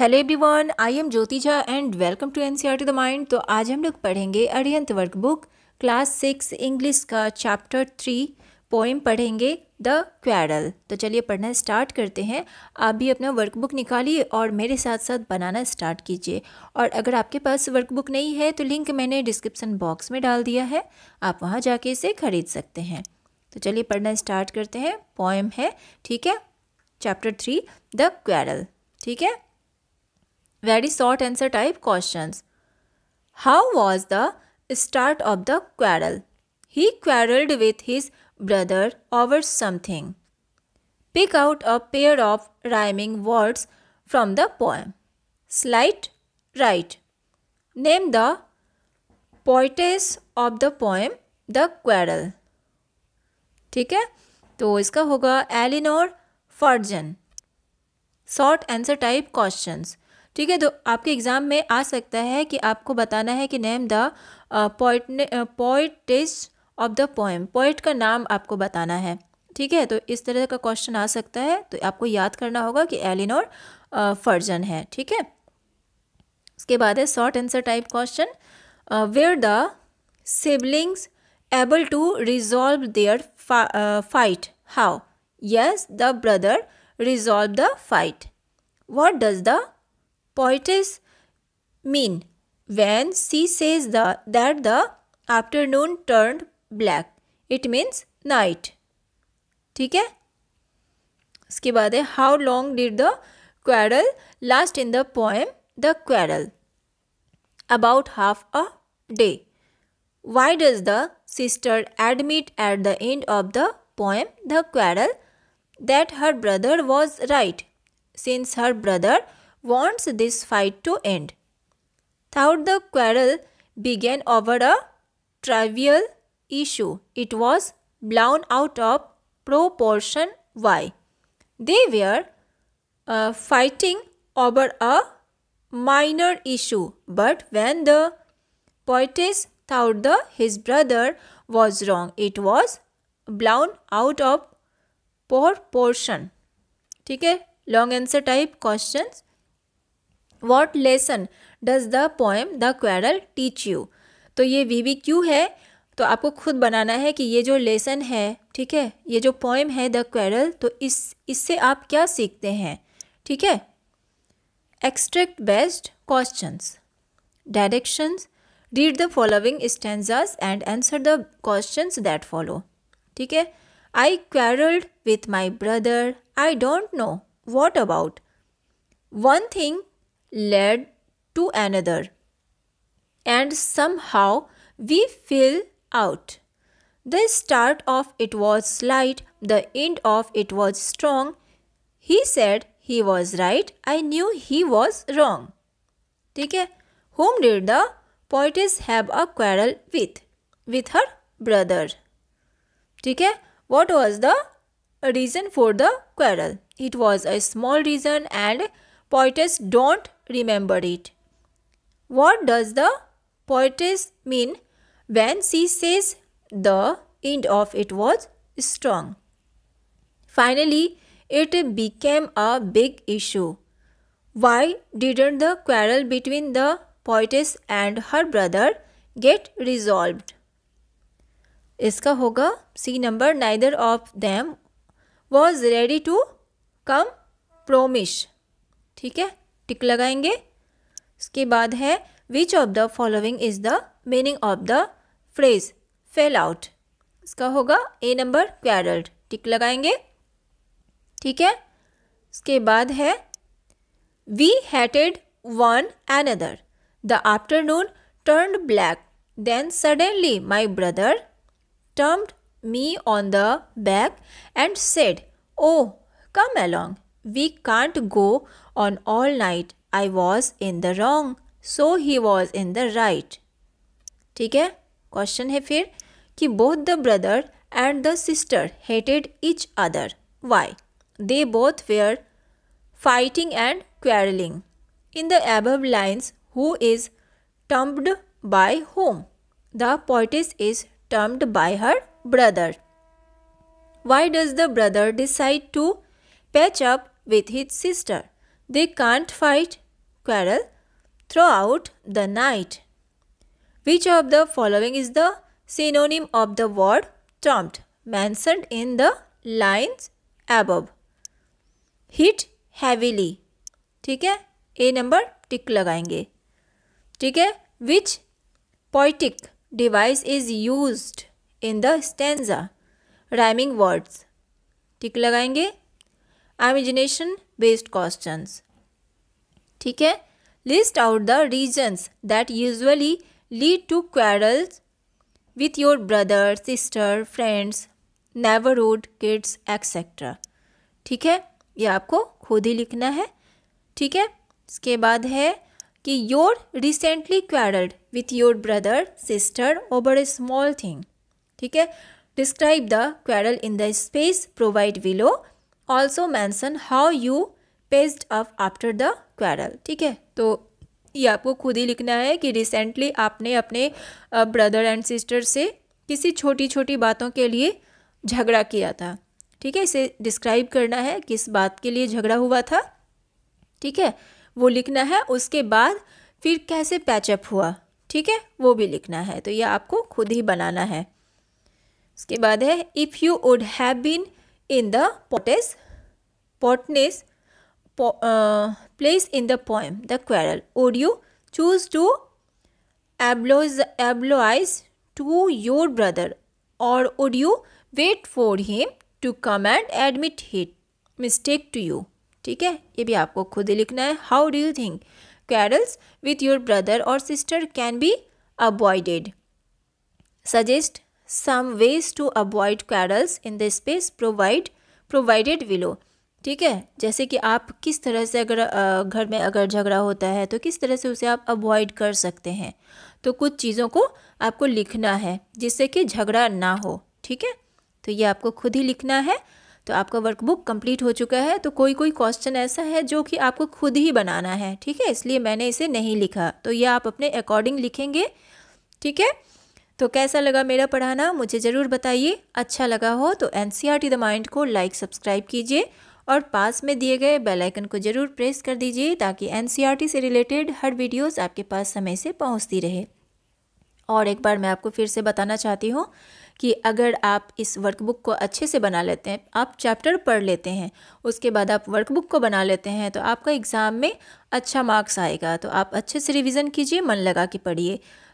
Hello everyone I am Jyoti Jha and welcome to NCERT the mind तो आज हम लोग पढ़ेंगे अरियंत वर्कबुक क्लास सिक्स इंग्लिश का चैप्टर थ्री पोएम पढ़ेंगे द क्वैरल तो चलिए पढ़ना स्टार्ट करते हैं आप भी अपना वर्कबुक निकालिए और मेरे साथ साथ बनाना स्टार्ट कीजिए और अगर आपके पास वर्कबुक नहीं है तो लिंक मैंने डिस्क्रिप्सन बॉक्स में डाल दिया है आप वहाँ जाके इसे खरीद सकते हैं तो चलिए पढ़ना स्टार्ट करते हैं पोएम है ठीक है चैप्टर थ्री द क्वैरल ठीक है very short answer type questions. How was the start of the quarrel? He quarreled with his brother over something. Pick out a pair of rhyming words from the poem. Slight right. Name the poetess of the poem. The quarrel. ठीक है तो इसका होगा Eleanor Farjeon short answer type questions ठीक है तो आपके exam में आ सकता है कि आपको बताना है कि नेम द पोइट ने poetess of the poem poet का नाम आपको बताना है ठीक है तो इस तरह का क्वेश्चन आ सकता है तो आपको याद करना होगा कि एलिनोर फर्जन है ठीक है उसके बाद है short answer type question where the siblings able to resolve their fight how yes the brother resolve the fight what does the is mean when she says the, that the afternoon turned black? It means night. ठीक है इसके बाद है how long did the quarrel last in the poem the quarrel about half a day why does the sister admit at the end of the poem the quarrel that her brother was right since her brother wants this fight to end. Thought the quarrel began over a trivial issue. It was blown out of proportion. Why? They were uh, fighting over a minor issue. But when the poetess thought the his brother was wrong, it was blown out of proportion. ठीक है long answer type questions. What lesson does the poem the quarrel teach you तो ये we we Q है तो आपको खुद बनाना है कि ये जो लेसन है ठीक है ये जो पोएम है द क्वेरल तो इस इससे आप क्या सीखते हैं ठीक है extract based questions directions read the following stanzas and answer the questions that follow ठीक है I quarrelled with my brother I don't know what about one thing led to another. And somehow we fill out. The start of it was light, the end of it was strong. He said he was right, I knew he was wrong. ठीक है whom did the poetess have a quarrel with? With her brother. ठीक है what was the reason for the quarrel? It was a small reason and poetess don't Remember it. What does the poetess mean when she says the end of it was strong? Finally, it became a big issue. Why didn't the quarrel between the poetess and her brother get resolved? इसका होगा C number. Neither of them was ready to कम प्रोमिश ठीक है टिक लगाएंगे उसके बाद है which of the following is the meaning of the phrase fell out इसका होगा ए नंबर क्वेरल्ड टिक लगाएंगे ठीक है उसके बाद है we hated one another the afternoon turned black then suddenly my brother turned me on the back and said oh come along We can't go on all night. I was in the wrong. So he was in the right. ठीक है question है फिर कि both the brother and the sister hated each other why they both were fighting and quarrelling in the above lines who is by whom? The poetess is termed by her brother. Why does the brother decide to patch up with his sister they can't fight quarrel throughout the night which of the following is the synonym of the word trumped mentioned in the lines above hit heavily ठीक है A number tick लगाएंगे ठीक है which poetic device is use in the stanza rhyming words tick लगाएंगे imagination based question ठीक है list out the reasons that usually lead to quarrels with your brother sister friends neighbourhood kids etcetera ठीक है ये आपको खुद ही लिखना है ठीक है इसके बाद है कि your recently quarrelled with your brother sister over a small thing ठीक है describe the quarrel in the space provide below also mention how you patched up after the quarrel ठीक है तो ये आपको खुद ही लिखना है कि रिसेंटली आपने अपने ब्रदर एंड सिस्टर से किसी छोटी छोटी बातों के लिए झगड़ा किया था ठीक है इसे डिस्क्राइब करना है किस बात के लिए झगड़ा हुआ था ठीक है वो लिखना है उसके बाद फिर कैसे पैचअप हुआ ठीक है वो भी लिखना है तो ये आपको खुद ही बनाना है उसके बाद है if you would have been in the potes, potnes po, uh, place in the poem, the quarrel. Would you choose to abloise to your brother or would you wait for him to come and admit his mistake to you? ठीक है ये भी आपको खुद ही लिखना है how do you think quarrels with your brother और sister can be avoided suggest some ways to avoid quarrels in the space provide provided below ठीक है जैसे कि आप किस तरह से अगर घर में अगर झगड़ा होता है तो किस तरह से उसे आप अवॉइड कर सकते हैं तो कुछ चीज़ों को आपको लिखना है जिससे कि झगड़ा ना हो ठीक है तो ये आपको खुद ही लिखना है तो आपका वर्कबुक कंप्लीट हो चुका है तो कोई कोई क्वेश्चन ऐसा है जो कि आपको खुद ही बनाना है ठीक है इसलिए मैंने इसे नहीं लिखा तो ये आप अपने अकॉर्डिंग लिखेंगे ठीक है तो कैसा लगा मेरा पढ़ाना मुझे ज़रूर बताइए अच्छा लगा हो तो N C R T the mind को लाइक सब्सक्राइब कीजिए और पास में दिए गए बेल आइकन को ज़रूर प्रेस कर दीजिए ताकि एन सी आर टी से रिलेटेड हर वीडियोस आपके पास समय से पहुंचती रहे और एक बार मैं आपको फिर से बताना चाहती हूँ कि अगर आप इस वर्कबुक को अच्छे से बना लेते हैं आप चैप्टर पढ़ लेते हैं उसके बाद आप वर्कबुक को बना लेते हैं तो आपका एग्ज़ाम में अच्छा मार्क्स आएगा तो आप अच्छे से रिविज़न कीजिए मन लगा के पढ़िए